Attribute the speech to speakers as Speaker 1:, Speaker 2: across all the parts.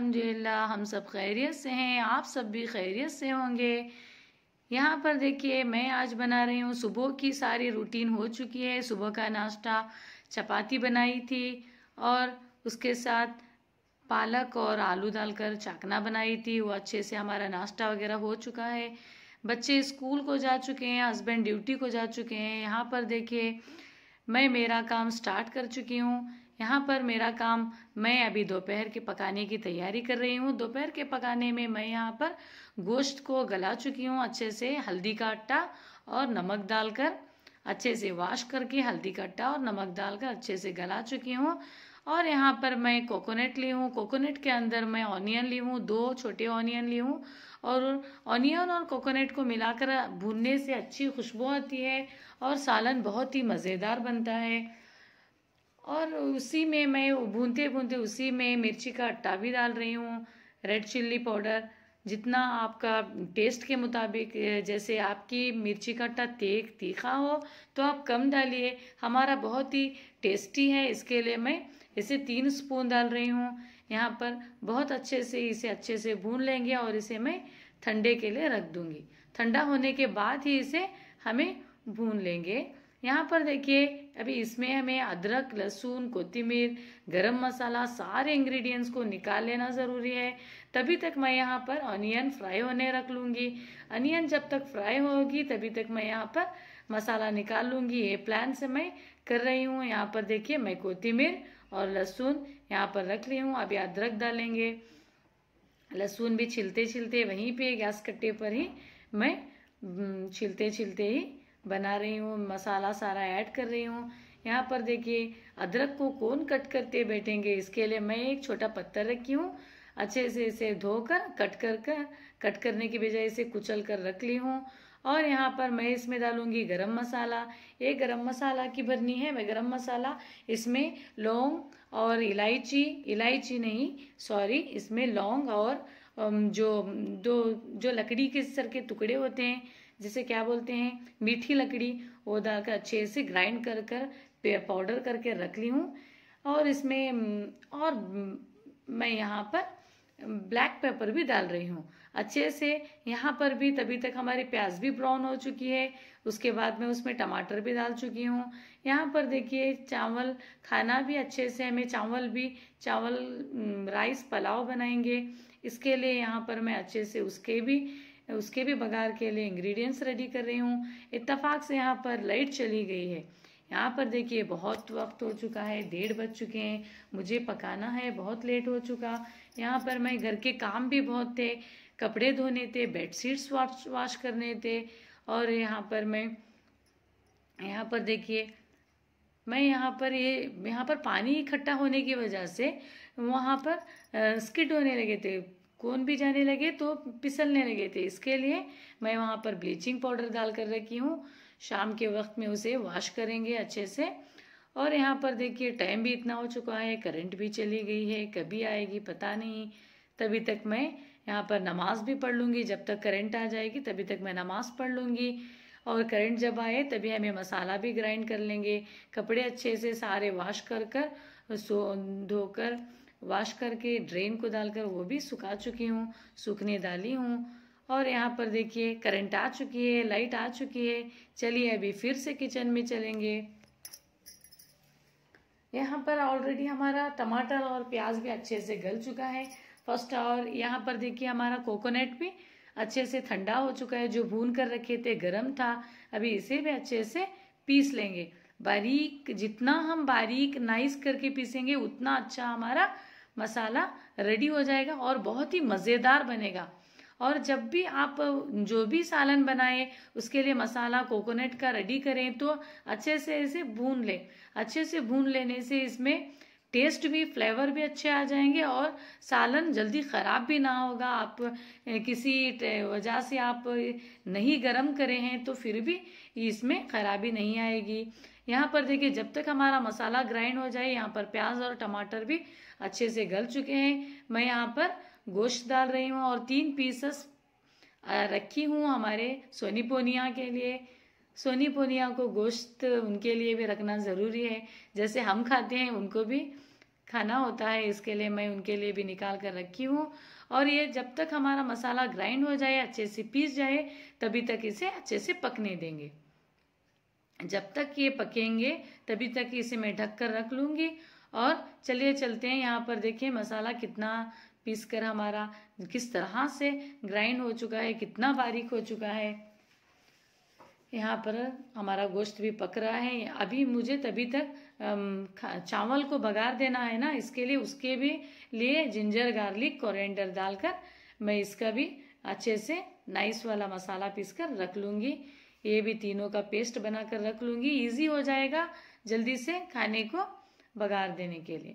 Speaker 1: अल्हम्दुलिल्लाह हम सब खैरियत से हैं आप सब भी खैरियत से होंगे यहाँ पर देखिए मैं आज बना रही हूँ सुबह की सारी रूटीन हो चुकी है सुबह का नाश्ता चपाती बनाई थी और उसके साथ पालक और आलू डालकर चाकना बनाई थी वो अच्छे से हमारा नाश्ता वगैरह हो चुका है बच्चे स्कूल को जा चुके हैं हस्बैंड ड्यूटी को जा चुके हैं यहाँ पर देखिए मैं मेरा काम स्टार्ट कर चुकी हूँ यहाँ पर मेरा काम मैं अभी दोपहर के पकाने की तैयारी कर रही हूँ दोपहर के पकाने में मैं यहाँ पर गोश्त को गला चुकी हूँ अच्छे से हल्दी का आटा और नमक डालकर अच्छे से वॉश करके हल्दी का आटा और नमक डालकर अच्छे से गला चुकी हूँ और यहाँ पर मैं कोकोनट ली हूँ कोकोनट के अंदर मैं ऑनियन ली हूँ दो छोटे ऑनियन ली हूँ और ऑनियन और कोकोनट को मिलाकर भूनने से अच्छी खुशबू आती है और सालन बहुत ही मज़ेदार बनता है और उसी में मैं भूनते भूनते उसी में मिर्ची का आटा भी डाल रही हूँ रेड चिल्ली पाउडर जितना आपका टेस्ट के मुताबिक जैसे आपकी मिर्ची का आटा तेग तीखा हो तो आप कम डालिए हमारा बहुत ही टेस्टी है इसके लिए मैं इसे तीन स्पून डाल रही हूँ यहाँ पर बहुत अच्छे से इसे अच्छे से भून लेंगे और इसे मैं ठंडे के लिए रख दूँगी ठंडा होने के बाद ही इसे हमें भून लेंगे यहाँ पर देखिए अभी इसमें हमें अदरक लहसुन कोतिमीर गरम मसाला सारे इंग्रेडिएंट्स को निकाल लेना ज़रूरी है तभी तक मैं यहाँ पर अनियन फ्राई होने रख लूँगी अनियन जब तक फ्राई होगी तभी तक मैं यहाँ पर मसाला निकाल लूँगी ये प्लान से मैं कर रही हूँ यहाँ पर देखिए मैं कोतिमीर और लहसुन यहाँ पर रख ली हूँ अभी अदरक डालेंगे लहसुन भी छिलते छिलते वहीं पर गैस कट्टे पर ही मैं हम्म, छिलते छिलते ही बना रही हूँ मसाला सारा ऐड कर रही हूँ यहाँ पर देखिए अदरक को कौन कट करते बैठेंगे इसके लिए मैं एक छोटा पत्थर रखी हूँ अच्छे से इसे धोकर कट कर कर कट करने की बजाय इसे कुचल कर रख ली हूँ और यहाँ पर मैं इसमें डालूंगी गरम मसाला ये गरम मसाला की भरनी है मैं गरम मसाला इसमें लौंग और इलायची इलायची नहीं सॉरी इसमें लौंग और जो दो जो लकड़ी के सर के टुकड़े होते हैं जिसे क्या बोलते हैं मीठी लकड़ी वो डालकर अच्छे से ग्राइंड कर कर पाउडर करके रख ली हूँ और इसमें और मैं यहाँ पर ब्लैक पेपर भी डाल रही हूँ अच्छे से यहाँ पर भी तभी तक हमारी प्याज भी ब्राउन हो चुकी है उसके बाद में उसमें टमाटर भी डाल चुकी हूँ यहाँ पर देखिए चावल खाना भी अच्छे से हमें चावल भी चावल राइस पुलाव बनाएंगे इसके लिए यहाँ पर मैं अच्छे से उसके भी उसके भी बघार के लिए इंग्रेडिएंट्स रेडी कर रही हूँ इतफ़ाक़ से यहाँ पर लाइट चली गई है यहाँ पर देखिए बहुत वक्त हो चुका है डेढ़ बज चुके हैं मुझे पकाना है बहुत लेट हो चुका यहाँ पर मैं घर के काम भी बहुत थे कपड़े धोने थे बेड शीट्स वाश करने थे और यहाँ पर मैं यहाँ पर देखिए मैं यहाँ पर ये यहाँ पर पानी इकट्ठा होने की वजह से वहाँ पर स्किड होने लगे थे कौन भी जाने लगे तो पिसलने लगे थे इसके लिए मैं वहाँ पर ब्लीचिंग पाउडर डाल कर रखी हूँ शाम के वक्त में उसे वॉश करेंगे अच्छे से और यहाँ पर देखिए टाइम भी इतना हो चुका है करंट भी चली गई है कभी आएगी पता नहीं तभी तक मैं यहाँ पर नमाज भी पढ़ लूँगी जब तक करंट आ जाएगी तभी तक मैं नमाज पढ़ लूँगी और करंट जब आए तभी हमें मसाला भी ग्राइंड कर लेंगे कपड़े अच्छे से सारे वॉश कर कर सो धोकर वॉश करके ड्रेन को डालकर वो भी सुखा चुकी हूँ सूखने डाली हूँ और यहाँ पर देखिए करंट आ चुकी है लाइट आ चुकी है चलिए अभी फिर से किचन में चलेंगे यहाँ पर ऑलरेडी हमारा टमाटर और प्याज भी अच्छे से गल चुका है फर्स्ट और यहाँ पर देखिए हमारा कोकोनट भी अच्छे से ठंडा हो चुका है जो भून कर रखे थे गर्म था अभी इसे भी अच्छे से पीस लेंगे बारीक जितना हम बारीक नाइस करके पीसेंगे उतना अच्छा हमारा मसाला रेडी हो जाएगा और बहुत ही मज़ेदार बनेगा और जब भी आप जो भी सालन बनाएं उसके लिए मसाला कोकोनट का रेडी करें तो अच्छे से इसे भून लें अच्छे से भून लेने से इसमें टेस्ट भी फ्लेवर भी अच्छे आ जाएंगे और सालन जल्दी ख़राब भी ना होगा आप किसी वजह से आप नहीं गरम करें हैं तो फिर भी इसमें ख़राबी नहीं आएगी यहाँ पर देखिए जब तक हमारा मसाला ग्राइंड हो जाए यहाँ पर प्याज और टमाटर भी अच्छे से गल चुके हैं मैं यहाँ पर गोश्त डाल रही हूँ और तीन पीसेस रखी हूँ हमारे सोनी पोनिया के लिए सोनी पोनिया को गोश्त उनके लिए भी रखना ज़रूरी है जैसे हम खाते हैं उनको भी खाना होता है इसके लिए मैं उनके लिए भी निकाल कर रखी हूँ और ये जब तक हमारा मसाला ग्राइंड हो जाए अच्छे से पीस जाए तभी तक इसे अच्छे से पकने देंगे जब तक ये पकेंगे तभी तक इसे मैं ढक कर रख लूँगी और चलिए चलते हैं यहाँ पर देखिए मसाला कितना पीस कर हमारा किस तरह से ग्राइंड हो चुका है कितना बारीक हो चुका है यहाँ पर हमारा गोश्त भी पक रहा है अभी मुझे तभी तक चावल को बघार देना है ना इसके लिए उसके भी लिए जिंजर गार्लिक कोरिएंडर डालकर मैं इसका भी अच्छे से नाइस वाला मसाला पीस कर रख लूँगी ये भी तीनों का पेस्ट बनाकर रख लूँगी इजी हो जाएगा जल्दी से खाने को बघार देने के लिए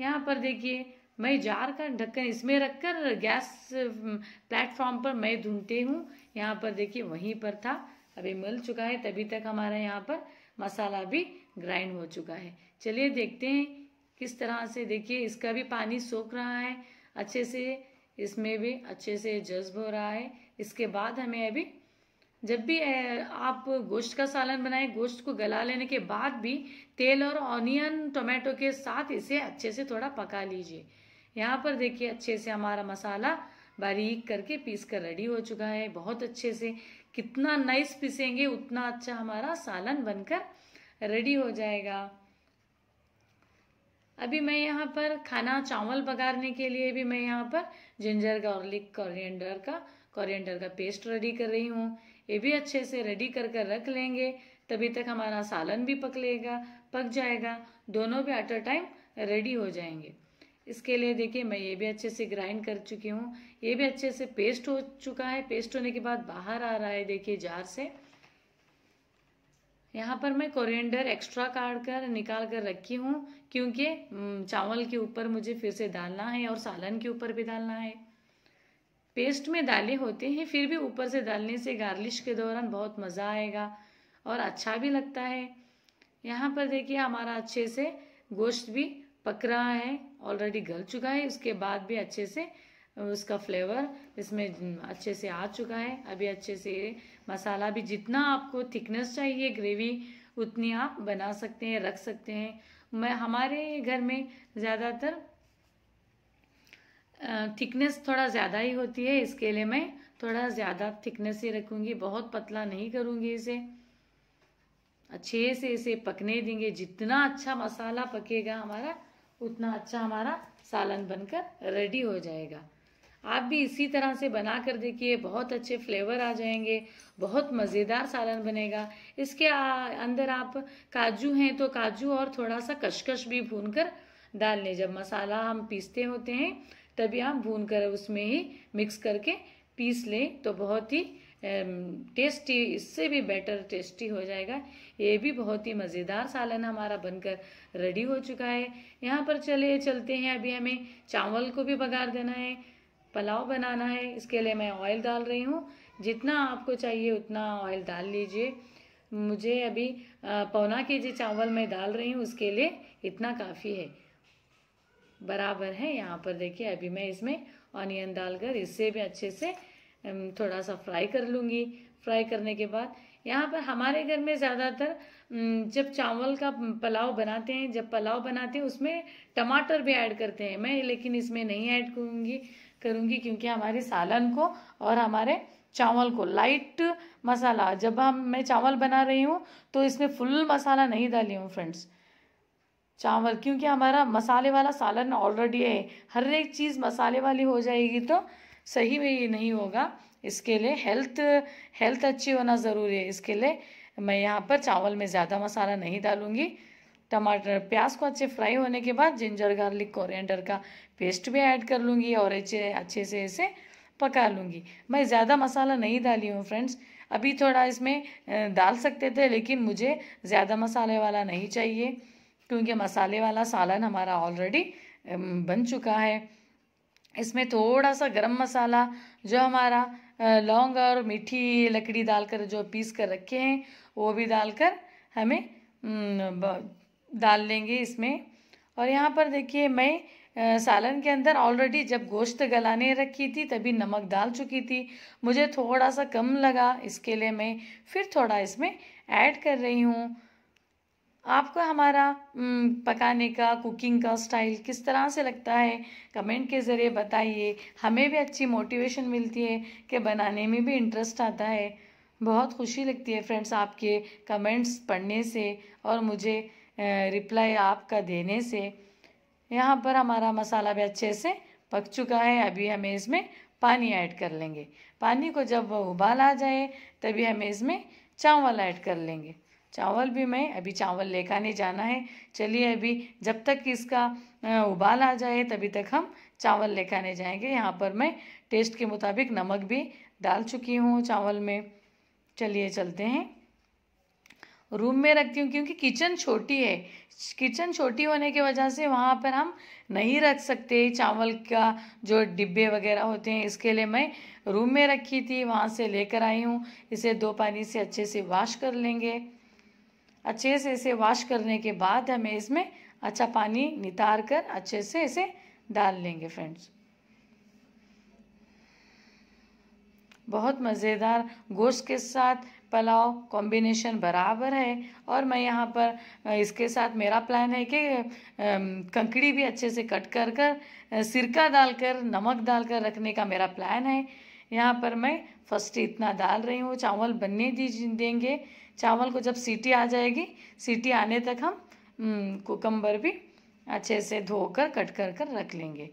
Speaker 1: यहाँ पर देखिए मैं जार का ढक्कन इसमें रखकर गैस प्लेटफॉर्म पर मैं ढूंढते हूँ यहाँ पर देखिए वहीं पर था अभी मिल चुका है तभी तक हमारा यहाँ पर मसाला भी ग्राइंड हो चुका है चलिए देखते हैं किस तरह से देखिए इसका भी पानी सोख रहा है अच्छे से इसमें भी अच्छे से जज्ब हो रहा है इसके बाद हमें अभी जब भी आप गोश्त का सालन बनाएं गोश्त को गला लेने के बाद भी तेल और ऑनियन टोमेटो के साथ इसे अच्छे से थोड़ा पका लीजिए यहाँ पर देखिए अच्छे से हमारा मसाला बारीक करके पीस कर रेडी हो चुका है बहुत अच्छे से कितना नाइस पीसेंगे उतना अच्छा हमारा सालन बनकर रेडी हो जाएगा अभी मैं यहाँ पर खाना चावल पकाने के लिए भी मैं यहाँ पर जिंजर गार्लिक कॉरिएंडर का कॉरिएंडर का पेस्ट रेडी कर रही हूँ ये भी अच्छे से रेडी कर कर रख लेंगे तभी तक हमारा सालन भी पक लेगा पक जाएगा दोनों भी एट अ टाइम रेडी हो जाएंगे इसके लिए देखिए मैं ये भी अच्छे से ग्राइंड कर चुकी हूँ ये भी अच्छे से पेस्ट हो चुका है पेस्ट होने के बाद बाहर आ रहा है देखिए जार से यहाँ पर मैं कोरिएंडर एक्स्ट्रा काट कर निकाल कर रखी हूँ क्योंकि चावल के ऊपर मुझे फिर से डालना है और सालन के ऊपर भी डालना है पेस्ट में डाले होते हैं फिर भी ऊपर से डालने से गार्लिश के दौरान बहुत मज़ा आएगा और अच्छा भी लगता है यहाँ पर देखिए हमारा अच्छे से गोश्त भी पक रहा है ऑलरेडी गल चुका है उसके बाद भी अच्छे से उसका फ्लेवर इसमें अच्छे से आ चुका है अभी अच्छे से मसाला भी जितना आपको थिकनेस चाहिए ग्रेवी उतनी आप बना सकते हैं रख सकते हैं मैं हमारे घर में ज़्यादातर थिकनेस थोड़ा ज़्यादा ही होती है इसके लिए मैं थोड़ा ज़्यादा थिकनेस ही रखूँगी बहुत पतला नहीं करूँगी इसे अच्छे से इसे पकने देंगे जितना अच्छा मसाला पकेगा हमारा उतना अच्छा हमारा सालन बनकर रेडी हो जाएगा आप भी इसी तरह से बना कर देखिए बहुत अच्छे फ्लेवर आ जाएंगे बहुत मज़ेदार सालन बनेगा इसके अंदर आप काजू हैं तो काजू और थोड़ा सा कशकश भी भून कर डाल लें जब मसाला हम पीसते होते हैं तभी आप भून कर उसमें ही मिक्स करके पीस लें तो बहुत ही टेस्टी इससे भी बेटर टेस्टी हो जाएगा ये भी बहुत ही मज़ेदार सालन हमारा बनकर रेडी हो चुका है यहाँ पर चले चलते हैं अभी हमें चावल को भी बघार देना है पुलाव बनाना है इसके लिए मैं ऑयल डाल रही हूँ जितना आपको चाहिए उतना ऑयल डाल लीजिए मुझे अभी पौना के जी चावल मैं डाल रही हूँ उसके लिए इतना काफ़ी है बराबर है यहाँ पर देखिए अभी मैं इसमें ऑनियन डालकर इससे भी अच्छे से थोड़ा सा फ्राई कर लूँगी फ्राई करने के बाद यहाँ पर हमारे घर में ज़्यादातर जब चावल का पुलाव बनाते हैं जब पुलाव बनाते हैं उसमें टमाटर भी ऐड करते हैं मैं लेकिन इसमें नहीं ऐड करूँगी करूँगी क्योंकि हमारे सालन को और हमारे चावल को लाइट मसाला जब हम मैं चावल बना रही हूँ तो इसमें फुल मसाला नहीं डाली हूँ फ्रेंड्स चावल क्योंकि हमारा मसाले वाला सालन ऑलरेडी है हर एक चीज़ मसाले वाली हो जाएगी तो सही में ये नहीं होगा इसके लिए हेल्थ हेल्थ अच्छी होना ज़रूरी है इसके लिए मैं यहाँ पर चावल में ज़्यादा मसाला नहीं डालूँगी टमाटर प्याज को अच्छे फ्राई होने के बाद जिंजर गार्लिक कोरिएंडर का पेस्ट भी ऐड कर लूँगी और अच्छे अच्छे से इसे पका लूँगी मैं ज़्यादा मसाला नहीं डाली हूँ फ्रेंड्स अभी थोड़ा इसमें डाल सकते थे लेकिन मुझे ज़्यादा मसाले वाला नहीं चाहिए क्योंकि मसाले वाला सालन हमारा ऑलरेडी बन चुका है इसमें थोड़ा सा गरम मसाला जो हमारा लौंग और मीठी लकड़ी डालकर जो पीस कर रखे हैं वो भी डालकर हमें डाल लेंगे इसमें और यहाँ पर देखिए मैं सालन के अंदर ऑलरेडी जब गोश्त गलाने रखी थी तभी नमक डाल चुकी थी मुझे थोड़ा सा कम लगा इसके लिए मैं फिर थोड़ा इसमें ऐड कर रही हूँ आपको हमारा पकाने का कुकिंग का स्टाइल किस तरह से लगता है कमेंट के ज़रिए बताइए हमें भी अच्छी मोटिवेशन मिलती है कि बनाने में भी इंटरेस्ट आता है बहुत खुशी लगती है फ्रेंड्स आपके कमेंट्स पढ़ने से और मुझे रिप्लाई आपका देने से यहाँ पर हमारा मसाला भी अच्छे से पक चुका है अभी हमें इसमें पानी ऐड कर लेंगे पानी को जब उबाल आ जाए तभी हमें इसमें चावल ऐड कर लेंगे चावल भी मैं अभी चावल नहीं जाना है चलिए अभी जब तक इसका उबाल आ जाए तभी तक हम चावल नहीं जाएंगे यहाँ पर मैं टेस्ट के मुताबिक नमक भी डाल चुकी हूँ चावल में चलिए चलते हैं रूम में रखती हूँ क्योंकि किचन छोटी है किचन छोटी होने की वजह से वहाँ पर हम नहीं रख सकते चावल का जो डिब्बे वगैरह होते हैं इसके लिए मैं रूम में रखी थी वहाँ से लेकर आई हूँ इसे दो पानी से अच्छे से वॉश कर लेंगे अच्छे से इसे वॉश करने के बाद हमें इसमें अच्छा पानी नितार कर अच्छे से इसे डाल लेंगे फ्रेंड्स बहुत मज़ेदार गोश्त के साथ पुलाव कॉम्बिनेशन बराबर है और मैं यहाँ पर इसके साथ मेरा प्लान है कि कंकड़ी भी अच्छे से कट कर कर सिरका डालकर नमक डालकर रखने का मेरा प्लान है यहाँ पर मैं फर्स्ट इतना डाल रही हूँ चावल बनने दी देंगे चावल को जब सीटी आ जाएगी सीटी आने तक हम कुकम्बर हम्म, भी अच्छे से धोकर कट कर कर रख लेंगे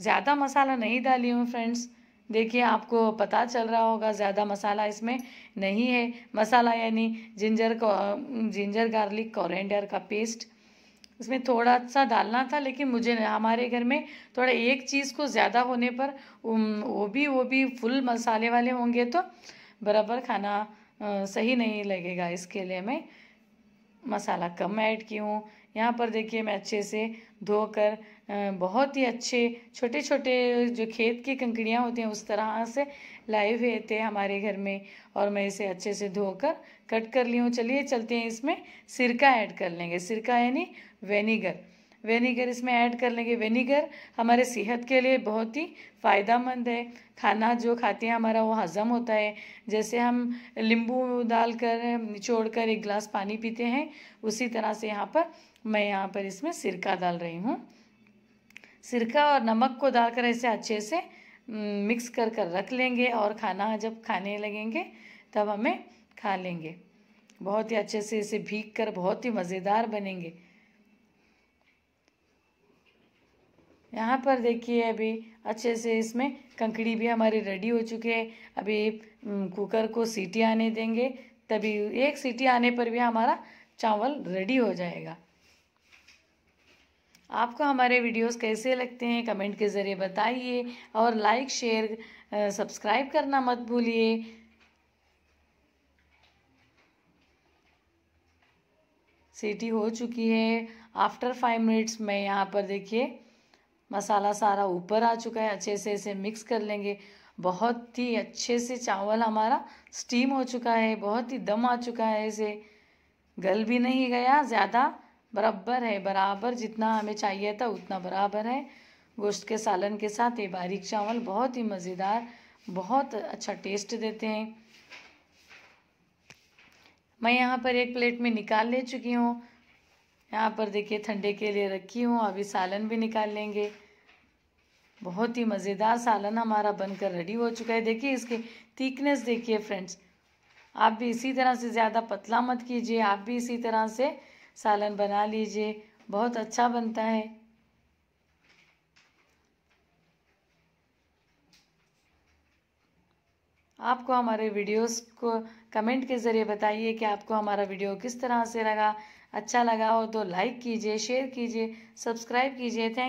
Speaker 1: ज़्यादा मसाला नहीं डाली हूँ फ्रेंड्स देखिए आपको पता चल रहा होगा ज़्यादा मसाला इसमें नहीं है मसाला यानी जिंजर जिंजर गार्लिक कॉरेंडर का पेस्ट इसमें थोड़ा सा डालना था लेकिन मुझे हमारे घर में थोड़ा एक चीज़ को ज़्यादा होने पर वो भी वो भी फुल मसाले वाले होंगे तो बराबर खाना सही नहीं लगेगा इसके लिए मैं मसाला कम ऐड की हूँ यहाँ पर देखिए मैं अच्छे से धोकर बहुत ही अच्छे छोटे छोटे जो खेत की कंकड़ियाँ होती हैं उस तरह से लाए हुए थे हमारे घर में और मैं इसे अच्छे से धोकर कट कर ली हूँ चलिए चलते हैं इसमें सिरका ऐड कर लेंगे सिरका यानी वेनीगर वेनीगर इसमें ऐड कर लेंगे वेनीगर हमारे सेहत के लिए बहुत ही फ़ायदा है खाना जो खाते हैं हमारा वो हज़म होता है जैसे हम नींबू डालकर निचोड़ कर एक गिलास पानी पीते हैं उसी तरह से यहाँ पर मैं यहाँ पर इसमें सिरका डाल रही हूँ सिरका और नमक को डालकर ऐसे अच्छे से हम्म, मिक्स कर कर रख लेंगे और खाना जब खाने लगेंगे तब हमें खा लेंगे बहुत ही अच्छे से इसे भीग कर बहुत ही मज़ेदार बनेंगे यहाँ पर देखिए अभी अच्छे से इसमें कंकड़ी भी हमारी रेडी हो चुकी है अभी कुकर को सीटी आने देंगे तभी एक सीटी आने पर भी हमारा चावल रेडी हो जाएगा आपको हमारे वीडियोस कैसे लगते हैं कमेंट के ज़रिए बताइए और लाइक शेयर सब्सक्राइब करना मत भूलिए सीटी हो चुकी है आफ्टर फाइव मिनट्स में यहाँ पर देखिए मसाला सारा ऊपर आ चुका है अच्छे से इसे मिक्स कर लेंगे बहुत ही अच्छे से चावल हमारा स्टीम हो चुका है बहुत ही दम आ चुका है इसे गल भी नहीं गया ज़्यादा बराबर है बराबर जितना हमें चाहिए था उतना बराबर है गोश्त के सालन के साथ ये बारीक चावल बहुत ही मज़ेदार बहुत अच्छा टेस्ट देते हैं मैं यहाँ पर एक प्लेट में निकाल ले चुकी हूँ यहाँ पर देखिए ठंडे के लिए रखी हूँ अभी सालन भी निकाल लेंगे बहुत ही मज़ेदार सालन हमारा बनकर रेडी हो चुका है देखिए इसके थीकनेस देखिए फ्रेंड्स आप भी इसी तरह से ज़्यादा पतला मत कीजिए आप भी इसी तरह से सालन बना लीजिए बहुत अच्छा बनता है आपको हमारे वीडियोस को कमेंट के ज़रिए बताइए कि आपको हमारा वीडियो किस तरह से लगा अच्छा लगा हो तो लाइक कीजिए शेयर कीजिए सब्सक्राइब कीजिए थैंक